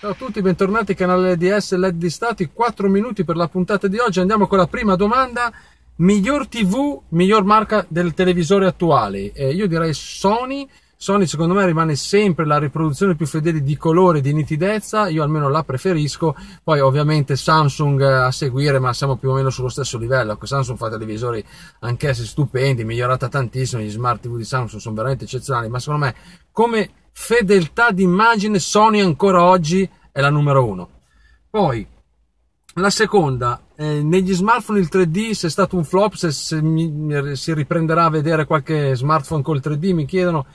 Ciao a tutti, bentornati canale LDS LED di Stati, 4 minuti per la puntata di oggi, andiamo con la prima domanda, miglior tv, miglior marca del televisore attuale, eh, io direi Sony, Sony secondo me rimane sempre la riproduzione più fedele di colore, di nitidezza, io almeno la preferisco, poi ovviamente Samsung eh, a seguire ma siamo più o meno sullo stesso livello, ecco, Samsung fa televisori anch'essi stupendi, migliorata tantissimo, gli smart tv di Samsung sono veramente eccezionali, ma secondo me come fedeltà d'immagine Sony ancora oggi è la numero uno. Poi, la seconda, eh, negli smartphone il 3D se è stato un flop, se, se mi, si riprenderà a vedere qualche smartphone col 3D mi chiedono,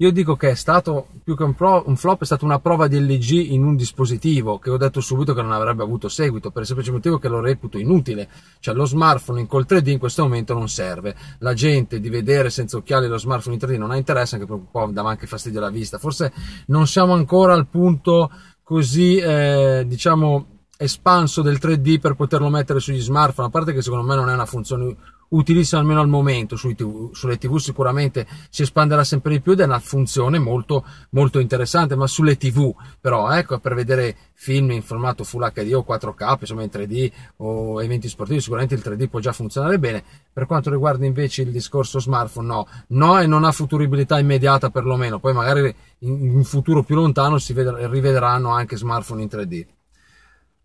io dico che è stato più che un, pro, un flop, è stata una prova di LG in un dispositivo che ho detto subito che non avrebbe avuto seguito per il semplice motivo che lo reputo inutile. Cioè lo smartphone in col 3D in questo momento non serve. La gente di vedere senza occhiali lo smartphone in 3D non ha interesse, anche perché poi po' anche fastidio alla vista. Forse non siamo ancora al punto così, eh, diciamo, espanso del 3D per poterlo mettere sugli smartphone, a parte che secondo me non è una funzione utilizza almeno al momento TV, sulle tv sicuramente si espanderà sempre di più ed è una funzione molto, molto interessante ma sulle tv però ecco per vedere film in formato full HD o 4K insomma in 3D o eventi sportivi sicuramente il 3D può già funzionare bene per quanto riguarda invece il discorso smartphone no no e non ha futuribilità immediata perlomeno poi magari in un futuro più lontano si ved- rivedranno anche smartphone in 3D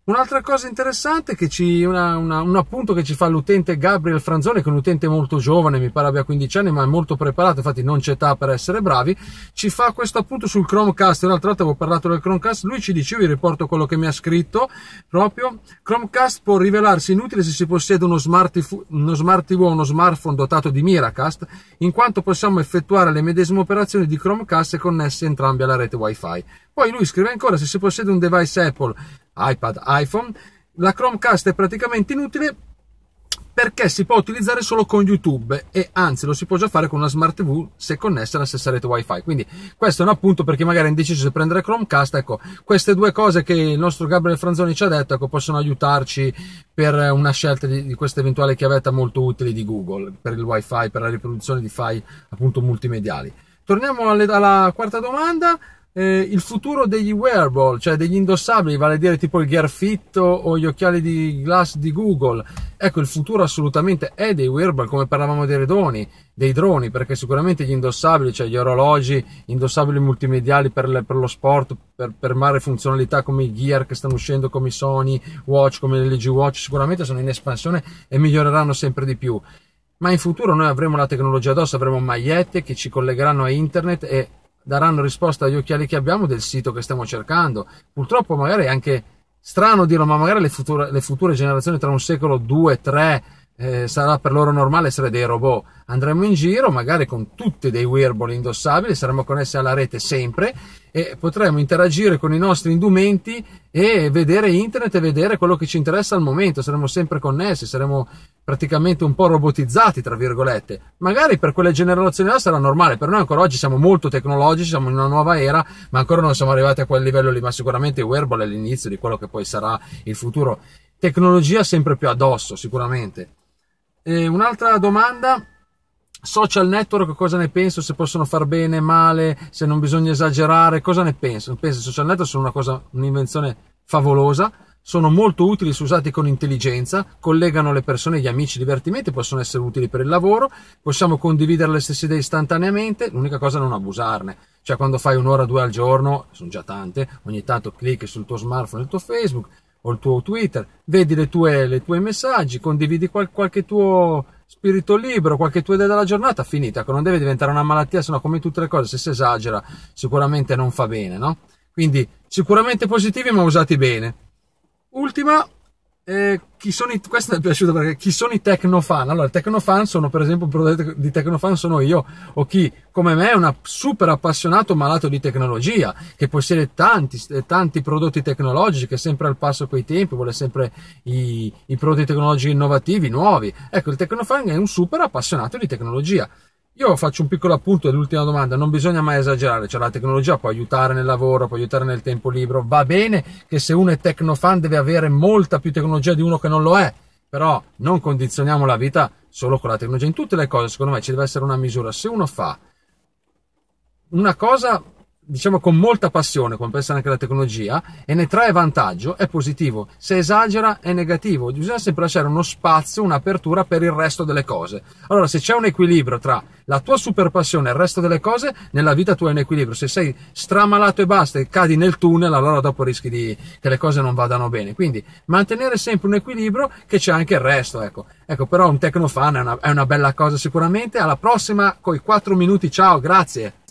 Un'altra cosa interessante, che ci, una, una, un appunto che ci fa l'utente Gabriel Franzone, che è un utente molto giovane, mi pare abbia 15 anni, ma è molto preparato, infatti non c'è età per essere bravi, ci fa questo appunto sul Chromecast. Un'altra volta avevo parlato del Chromecast, lui ci dice, io vi riporto quello che mi ha scritto, proprio, Chromecast può rivelarsi inutile se si possiede uno smart, uno smart TV o uno smartphone dotato di Miracast, in quanto possiamo effettuare le medesime operazioni di Chromecast connesse entrambi alla rete WiFi. Poi lui scrive ancora, se si possiede un device Apple iPad, iPhone, la Chromecast è praticamente inutile perché si può utilizzare solo con YouTube e anzi lo si può già fare con una smart TV se connessa alla stessa rete wifi quindi questo è un appunto per chi magari è indeciso se prendere Chromecast ecco queste due cose che il nostro Gabriele Franzoni ci ha detto ecco, possono aiutarci per una scelta di, di questa eventuale chiavetta molto utile di Google per il wifi per la riproduzione di file appunto multimediali torniamo alle, alla quarta domanda eh, il futuro degli wearable, cioè degli indossabili, vale a dire tipo il gear fit o gli occhiali di glass di Google. Ecco, il futuro assolutamente è dei wearable, come parlavamo dei redoni, dei droni, perché sicuramente gli indossabili, cioè gli orologi indossabili multimediali per, le, per lo sport, per, per mare funzionalità come i Gear che stanno uscendo, come i Sony Watch, come le LG Watch, sicuramente sono in espansione e miglioreranno sempre di più. Ma in futuro noi avremo la tecnologia addosso, avremo magliette che ci collegheranno a internet e daranno risposta agli occhiali che abbiamo del sito che stiamo cercando. Purtroppo magari è anche strano dirlo, ma magari le future, le future generazioni tra un secolo, due, tre, eh, sarà per loro normale essere dei robot. Andremo in giro, magari con tutti dei wearable indossabili, saremo connessi alla rete sempre e potremo interagire con i nostri indumenti e vedere internet e vedere quello che ci interessa al momento. Saremo sempre connessi, saremo praticamente un po' robotizzati, tra virgolette. Magari per quelle generazioni là sarà normale, per noi ancora oggi siamo molto tecnologici, siamo in una nuova era, ma ancora non siamo arrivati a quel livello lì, ma sicuramente il wearable è l'inizio di quello che poi sarà il futuro. Tecnologia sempre più addosso, sicuramente. Eh, un'altra domanda. Social network, cosa ne penso? Se possono far bene, male, se non bisogna esagerare, cosa ne penso? Penso che i social network sono una cosa, un'invenzione favolosa, sono molto utili se usati con intelligenza, collegano le persone, gli amici, divertimenti, possono essere utili per il lavoro, possiamo condividere le stesse idee istantaneamente, l'unica cosa è non abusarne, cioè quando fai un'ora, o due al giorno, sono già tante, ogni tanto clicchi sul tuo smartphone, il tuo Facebook, o il tuo Twitter, vedi le tue, le tue messaggi, condividi qual, qualche tuo spirito libero, qualche tua idea della giornata, finita, non deve diventare una malattia, sennò come tutte le cose, se si esagera sicuramente non fa bene, no? Quindi sicuramente positivi ma usati bene. Ultima, eh, chi sono i, questa mi è piaciuta perché chi sono i tecnofan? Allora, i tecnofan sono per esempio un prodotto di tecnofan sono io o chi come me è un super appassionato malato di tecnologia che possiede tanti, eh, tanti prodotti tecnologici che è sempre al passo coi tempi, vuole sempre i, i prodotti tecnologici innovativi, nuovi. Ecco, il tecnofan è un super appassionato di tecnologia. Io faccio un piccolo appunto dell'ultima domanda, non bisogna mai esagerare, cioè la tecnologia può aiutare nel lavoro, può aiutare nel tempo libero, va bene che se uno è tecnofan deve avere molta più tecnologia di uno che non lo è, però non condizioniamo la vita solo con la tecnologia, in tutte le cose secondo me ci deve essere una misura, se uno fa una cosa diciamo con molta passione, come pensa anche la tecnologia, e ne trae vantaggio, è positivo. Se esagera, è negativo. Bisogna sempre lasciare uno spazio, un'apertura per il resto delle cose. Allora, se c'è un equilibrio tra la tua super passione e il resto delle cose, nella vita tu è un equilibrio. Se sei stramalato e basta e cadi nel tunnel, allora dopo rischi di, che le cose non vadano bene. Quindi, mantenere sempre un equilibrio che c'è anche il resto, ecco. Ecco, però un tecnofan è una, è una bella cosa sicuramente. Alla prossima, coi quattro minuti, ciao, grazie.